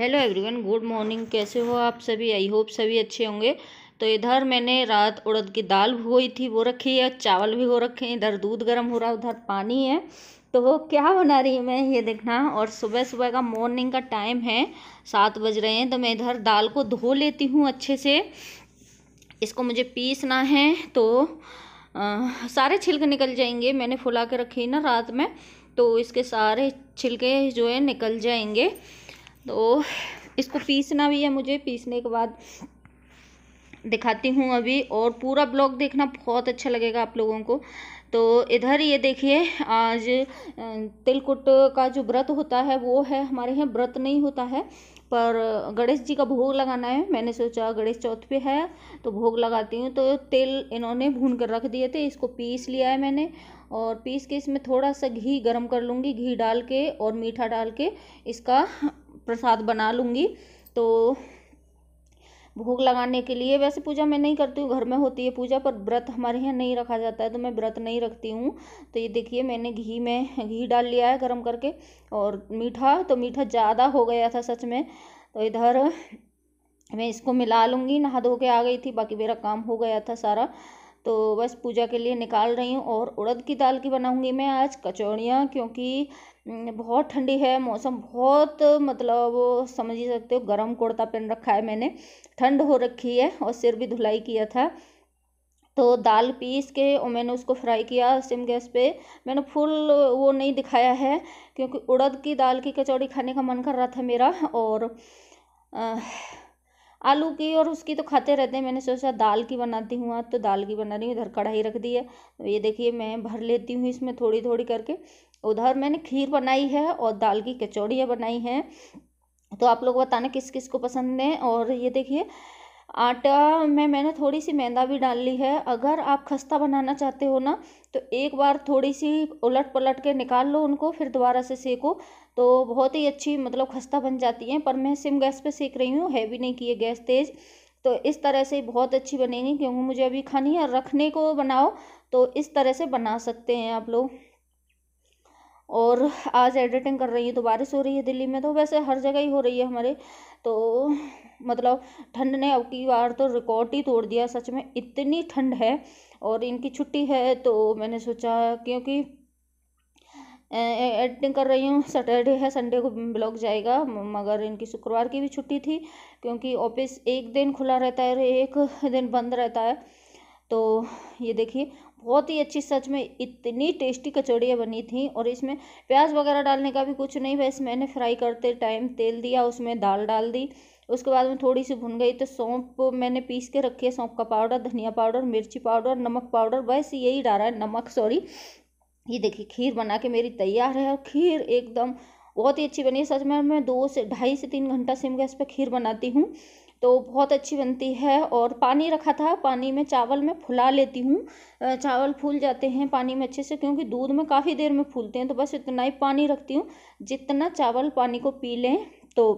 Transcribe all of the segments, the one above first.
hello everyone good morning कैसे हो आप सभी आई होप सभी अच्छे होंगे तो इधर मैंने रात उड़द की दाल हुई थी वो रखी है चावल भी हो रखे हैं इधर दूध गर्म हो रहा है उधर पानी है तो वो क्या बना रही है मैं ये देखना और सुबह सुबह का मॉर्निंग का टाइम है सात बज रहे हैं तो मैं इधर दाल को धो लेती हूँ अच्छे से इसको मुझे पीसना है तो आ, सारे छिलके निकल जाएंगे मैंने फुला के रखी ना रात में तो इसके सारे छिलके जो है निकल जाएंगे तो इसको पीसना भी है मुझे पीसने के बाद दिखाती हूँ अभी और पूरा ब्लॉग देखना बहुत अच्छा लगेगा आप लोगों को तो इधर ये देखिए आज तिलकुट का जो व्रत होता है वो है हमारे यहाँ व्रत नहीं होता है पर गणेश जी का भोग लगाना है मैंने सोचा गणेश चौथ पे है तो भोग लगाती हूँ तो तेल इन्होंने भून कर रख दिए थे इसको पीस लिया है मैंने और पीस के इसमें थोड़ा सा घी गरम कर लूँगी घी डाल के और मीठा डाल के इसका प्रसाद बना लूँगी तो भोग लगाने के लिए वैसे पूजा मैं नहीं करती हूँ घर में होती है पूजा पर व्रत हमारे यहाँ नहीं रखा जाता है तो मैं व्रत नहीं रखती हूँ तो ये देखिए मैंने घी में घी डाल लिया है गर्म करके और मीठा तो मीठा ज़्यादा हो गया था सच में तो इधर मैं इसको मिला लूँगी नहा धो के आ गई थी बाकी मेरा काम हो गया था सारा तो बस पूजा के लिए निकाल रही हूँ और उड़द की दाल की बनाऊँगी मैं आज कचौड़ियाँ क्योंकि बहुत ठंडी है मौसम बहुत मतलब समझ ही सकते हो गर्म कुर्ता पहन रखा है मैंने ठंड हो रखी है और सिर भी धुलाई किया था तो दाल पीस के और मैंने उसको फ्राई किया सिम गैस पे मैंने फुल वो नहीं दिखाया है क्योंकि उड़द की दाल की कचौड़ी खाने का मन कर रहा था मेरा और आ, आलू की और उसकी तो खाते रहते हैं मैंने सोचा दाल की बनाती हूँ आज तो दाल की बना रही हूँ इधर कढ़ाई रख दी है ये देखिए मैं भर लेती हूँ इसमें थोड़ी थोड़ी करके उधर मैंने खीर बनाई है और दाल की कचौड़ियाँ बनाई हैं तो आप लोग बताना किस किस को पसंद है और ये देखिए आटा में मैंने थोड़ी सी मैदा भी डाल ली है अगर आप खस्ता बनाना चाहते हो ना तो एक बार थोड़ी सी उलट पलट के निकाल लो उनको फिर दोबारा से सेको तो बहुत ही अच्छी मतलब खस्ता बन जाती है पर मैं सिम गैस पे सेक रही हूँ हैवी नहीं की है गैस तेज़ तो इस तरह से बहुत अच्छी बनेगी क्योंकि मुझे अभी खानी है रखने को बनाओ तो इस तरह से बना सकते हैं आप लोग और आज एडिटिंग कर रही हूँ तो बारिश हो रही है दिल्ली में तो वैसे हर जगह ही हो रही है हमारे तो मतलब ठंड ने अब की बार तो रिकॉर्ड ही तोड़ दिया सच में इतनी ठंड है और इनकी छुट्टी है तो मैंने सोचा क्योंकि एडिटिंग कर रही हूँ सैटरडे है संडे को ब्लॉग जाएगा मगर इनकी शुक्रवार की भी छुट्टी थी क्योंकि ऑफिस एक दिन खुला रहता है और एक दिन बंद रहता है तो ये देखिए बहुत ही अच्छी सच में इतनी टेस्टी कचौड़ियाँ बनी थी और इसमें प्याज वगैरह डालने का भी कुछ नहीं बस मैंने फ्राई करते टाइम तेल दिया उसमें दाल डाल दी उसके बाद में थोड़ी सी भुन गई तो सौंप मैंने पीस के रखी है सौंप का पाउडर धनिया पाउडर मिर्ची पाउडर नमक पाउडर बस यही डाला है नमक सॉरी ये देखिए खीर बना के मेरी तैयार है और खीर एकदम बहुत ही अच्छी बनी है सच में मैं दो से ढाई से तीन घंटा सिम गैस पर खीर बनाती हूँ तो बहुत अच्छी बनती है और पानी रखा था पानी में चावल में फुला लेती हूँ चावल फूल जाते हैं पानी में अच्छे से क्योंकि दूध में काफ़ी देर में फूलते हैं तो बस इतना ही पानी रखती हूँ जितना चावल पानी को पी लें तो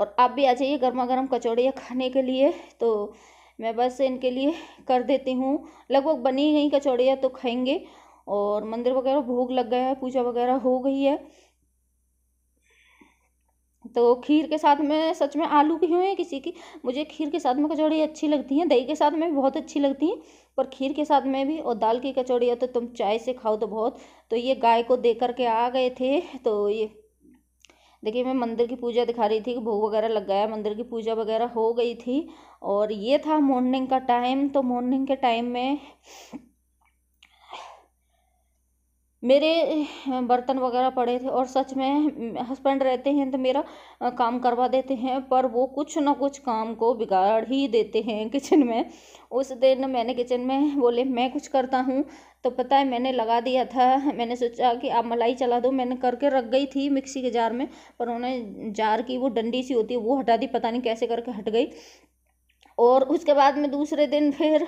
और आप भी आ जाइए गर्मा गर्म कचौड़ियाँ खाने के लिए तो मैं बस इनके लिए कर देती हूँ लगभग बनी गई कचौड़ियाँ तो खाएंगे और मंदिर वगैरह भोग लग गया है पूजा वगैरह हो गई है तो खीर के साथ में सच में आलू की हुए किसी की मुझे खीर के साथ में कचौड़ी अच्छी लगती हैं दही के साथ में भी बहुत अच्छी लगती हैं पर खीर के साथ में भी और दाल की कचौड़ियाँ तो तुम चाय से खाओ तो बहुत तो ये गाय को दे करके आ गए थे तो ये देखिए मैं मंदिर की पूजा दिखा रही थी कि भोग वगैरह लग गया मंदिर की पूजा वगैरह हो गई थी और ये था मॉर्निंग का टाइम तो मॉर्निंग के टाइम में मेरे बर्तन वगैरह पड़े थे और सच में हस्बैंड रहते हैं तो मेरा काम करवा देते हैं पर वो कुछ ना कुछ काम को बिगाड़ ही देते हैं किचन में उस दिन मैंने किचन में बोले मैं कुछ करता हूँ तो पता है मैंने लगा दिया था मैंने सोचा कि आप मलाई चला दो मैंने करके रख गई थी मिक्सी के जार में पर उन्होंने जार की वो डंडी सी होती है वो हटा दी पता नहीं कैसे करके हट गई और उसके बाद में दूसरे दिन फिर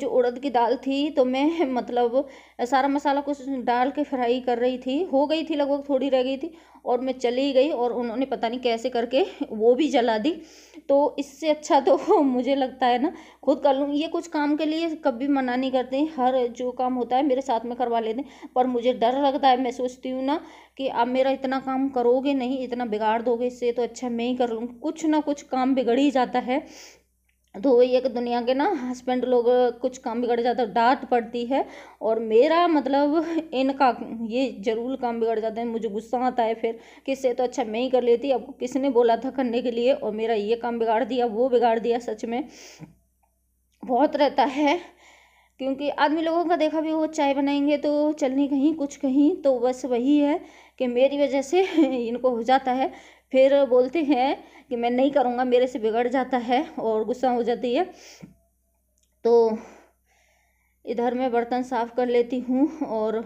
जो उड़द की दाल थी तो मैं मतलब सारा मसाला कुछ डाल के फ्राई कर रही थी हो गई थी लगभग थोड़ी रह गई थी और मैं चली गई और उन्होंने पता नहीं कैसे करके वो भी जला दी तो इससे अच्छा तो मुझे लगता है ना खुद कर लूँ ये कुछ काम के लिए कभी मना नहीं करते हर जो काम होता है मेरे साथ में करवा लेते हैं पर मुझे डर लगता है मैं सोचती हूँ ना कि आप मेरा इतना काम करोगे नहीं इतना बिगाड़ दोगे इससे तो अच्छा मैं ही कर लूँ कुछ ना कुछ काम बिगड़ ही जाता है तो वही है कि दुनिया के ना हस्बैंड लोग कुछ काम बिगड़ जाता है डांट पड़ती है और मेरा मतलब इनका ये जरूर काम बिगड़ जाता है मुझे गुस्सा आता है फिर किससे तो अच्छा मैं ही कर लेती अब किसने बोला था करने के लिए और मेरा ये काम बिगाड़ दिया वो बिगाड़ दिया सच में बहुत रहता है क्योंकि आदमी लोगों का देखा भी वो चाय बनाएंगे तो चलनी कहीं कुछ कहीं तो बस वही है कि मेरी वजह से इनको हो जाता है फिर बोलते हैं कि मैं नहीं करूँगा मेरे से बिगड़ जाता है और गुस्सा हो जाती है तो इधर मैं बर्तन साफ़ कर लेती हूँ और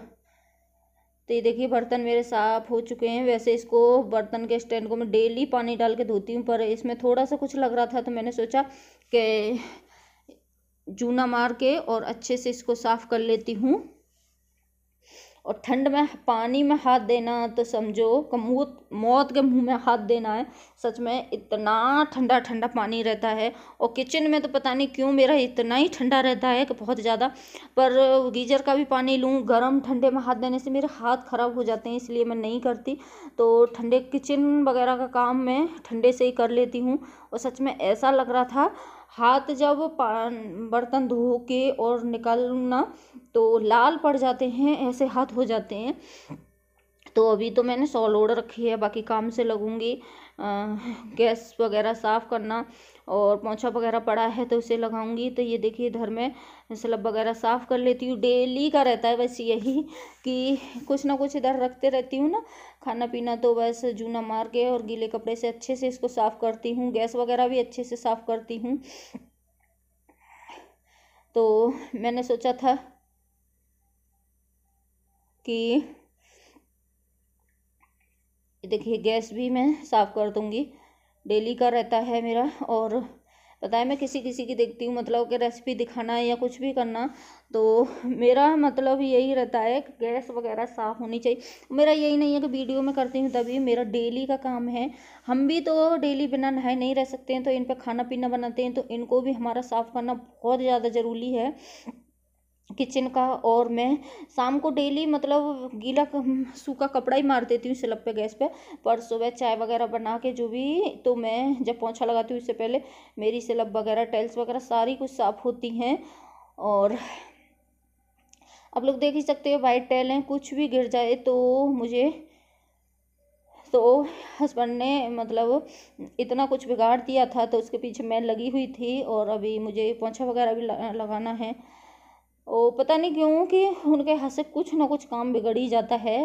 तो ये देखिए बर्तन मेरे साफ़ हो चुके हैं वैसे इसको बर्तन के स्टैंड को मैं डेली पानी डाल के धोती हूँ पर इसमें थोड़ा सा कुछ लग रहा था तो मैंने सोचा कि जूना मार के और अच्छे से इसको साफ़ कर लेती हूँ और ठंड में पानी में हाथ देना तो समझो कमूत मौत के मुंह में हाथ देना है सच में इतना ठंडा ठंडा पानी रहता है और किचन में तो पता नहीं क्यों मेरा इतना ही ठंडा रहता है कि बहुत ज़्यादा पर गीजर का भी पानी लूँ गर्म ठंडे में हाथ देने से मेरे हाथ ख़राब हो जाते हैं इसलिए मैं नहीं करती तो ठंडे किचन वगैरह का काम मैं ठंडे से ही कर लेती हूँ और सच में ऐसा लग रहा था हाथ जब बर्तन धो के और निकालना तो लाल पड़ जाते हैं ऐसे हाथ हो जाते हैं तो अभी तो मैंने सौ लोड रखी है बाकी काम से लगूंगी गैस वगैरह साफ़ करना और पोछा वगैरह पड़ा है तो उसे लगाऊंगी तो ये देखिए इधर में स्लब वगैरह साफ़ कर लेती हूँ डेली का रहता है बस यही कि कुछ ना कुछ इधर रखते रहती हूँ ना खाना पीना तो बस जूना मार के और गीले कपड़े से अच्छे से इसको साफ़ करती हूँ गैस वगैरह भी अच्छे से साफ़ करती हूँ तो मैंने सोचा था कि देखिए गैस भी मैं साफ़ कर दूँगी डेली का रहता है मेरा और पता है मैं किसी किसी की देखती हूँ मतलब कि रेसिपी दिखाना या कुछ भी करना तो मेरा मतलब यही रहता है कि गैस वगैरह साफ़ होनी चाहिए मेरा यही नहीं है कि वीडियो में करती हूँ तभी मेरा डेली का काम है हम भी तो डेली बिना नहाए नहीं रह सकते हैं तो इन पर खाना पीना बनाते हैं तो इनको भी हमारा साफ़ करना बहुत ज़्यादा ज़रूरी है किचन का और मैं शाम को डेली मतलब गीला सूखा कपड़ा ही मार देती हूँ सिलप पे गैस पे पर सुबह चाय वगैरह बना के जो भी तो मैं जब पोछा लगाती हूँ उससे पहले मेरी सिलप वगैरह टाइल्स वगैरह सारी कुछ साफ़ होती हैं और आप लोग देख ही सकते हो वाइट टाइल हैं कुछ भी गिर जाए तो मुझे तो हस्बैंड ने मतलब इतना कुछ बिगाड़ दिया था तो उसके पीछे मैं लगी हुई थी और अभी मुझे पोछा वगैरह भी लगाना है और पता नहीं क्यों कि उनके हाथ से कुछ ना कुछ काम बिगड़ ही जाता है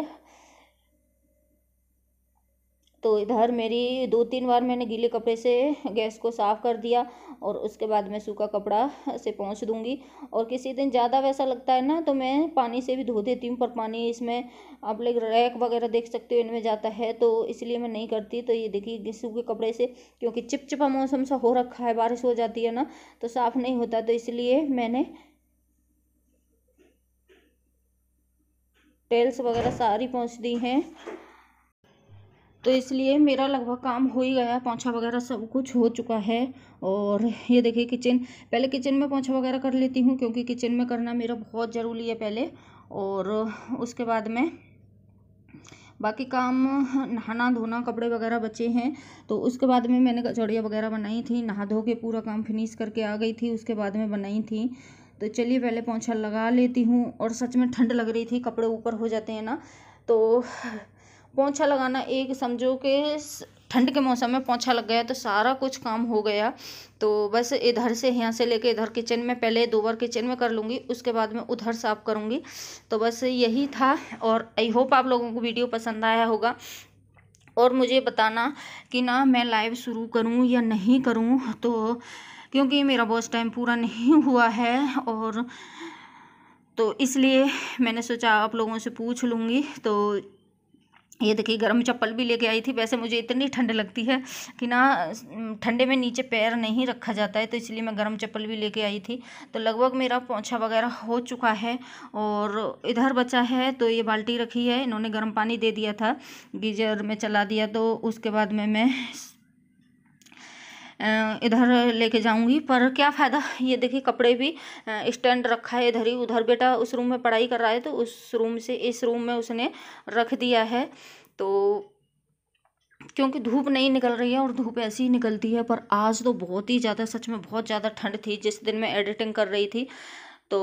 तो इधर मेरी दो तीन बार मैंने गीले कपड़े से गैस को साफ़ कर दिया और उसके बाद मैं सूखा कपड़ा से पहुंच दूंगी और किसी दिन ज़्यादा वैसा लगता है ना तो मैं पानी से भी धो देती हूँ पर पानी इसमें आप लोग रैक वगैरह देख सकते हो इनमें जाता है तो इसलिए मैं नहीं करती तो ये देखिए सूखे कपड़े से क्योंकि चिपचिपा मौसम सा हो रखा है बारिश हो जाती है ना तो साफ़ नहीं होता तो इसलिए मैंने टेल्स वगैरह सारी पहुँच दी हैं तो इसलिए मेरा लगभग काम हो ही गया पोछा वगैरह सब कुछ हो चुका है और ये देखिए किचन पहले किचन में पोछा वगैरह कर लेती हूँ क्योंकि किचन में करना मेरा बहुत ज़रूरी है पहले और उसके बाद में बाकी काम नहाना धोना कपड़े वगैरह बचे हैं तो उसके बाद में मैंने कचौड़ियाँ वगैरह बनाई थी नहा धो के पूरा काम फिनिश करके आ गई थी उसके बाद में बनाई थी तो चलिए पहले पोछा लगा लेती हूँ और सच में ठंड लग रही थी कपड़े ऊपर हो जाते हैं ना तो पोछा लगाना एक समझो कि ठंड के मौसम में पोछा लग गया तो सारा कुछ काम हो गया तो बस इधर से यहाँ से लेके इधर किचन में पहले दो बार किचन में कर लूँगी उसके बाद में उधर साफ़ करूँगी तो बस यही था और आई होप आप लोगों को वीडियो पसंद आया होगा और मुझे बताना कि ना मैं लाइव शुरू करूँ या नहीं करूँ तो क्योंकि मेरा बॉस टाइम पूरा नहीं हुआ है और तो इसलिए मैंने सोचा आप लोगों से पूछ लूँगी तो ये देखिए गर्म चप्पल भी लेके आई थी वैसे मुझे इतनी ठंड लगती है कि ना ठंडे में नीचे पैर नहीं रखा जाता है तो इसलिए मैं गर्म चप्पल भी लेके आई थी तो लगभग मेरा पोछा वगैरह हो चुका है और इधर बचा है तो ये बाल्टी रखी है इन्होंने गर्म पानी दे दिया था गीजर में चला दिया तो उसके बाद में मैं इधर लेके जाऊंगी पर क्या फ़ायदा ये देखिए कपड़े भी स्टैंड रखा है इधर ही उधर बेटा उस रूम में पढ़ाई कर रहा है तो उस रूम से इस रूम में उसने रख दिया है तो क्योंकि धूप नहीं निकल रही है और धूप ऐसी ही निकलती है पर आज तो बहुत ही ज़्यादा सच में बहुत ज़्यादा ठंड थी जिस दिन मैं एडिटिंग कर रही थी तो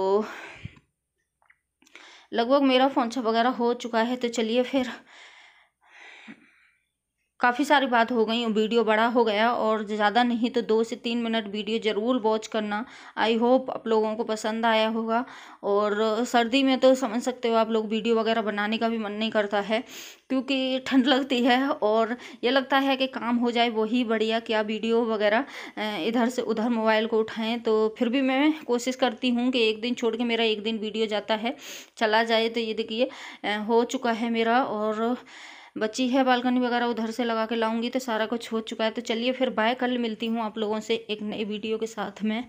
लगभग मेरा फोन वगैरह हो चुका है तो चलिए फिर काफ़ी सारी बात हो गई वीडियो बड़ा हो गया और ज़्यादा नहीं तो दो से तीन मिनट वीडियो ज़रूर वॉच करना आई होप आप लोगों को पसंद आया होगा और सर्दी में तो समझ सकते हो आप लोग वीडियो वगैरह बनाने का भी मन नहीं करता है क्योंकि ठंड लगती है और ये लगता है कि काम हो जाए वही बढ़िया क्या वीडियो वगैरह इधर से उधर मोबाइल को उठाएँ तो फिर भी मैं कोशिश करती हूँ कि एक दिन छोड़ के मेरा एक दिन वीडियो जाता है चला जाए तो ये देखिए हो चुका है मेरा और बची है बालकनी वगैरह उधर से लगा के लाऊंगी तो सारा कुछ हो चुका है तो चलिए फिर बाय कल मिलती हूँ आप लोगों से एक नई वीडियो के साथ में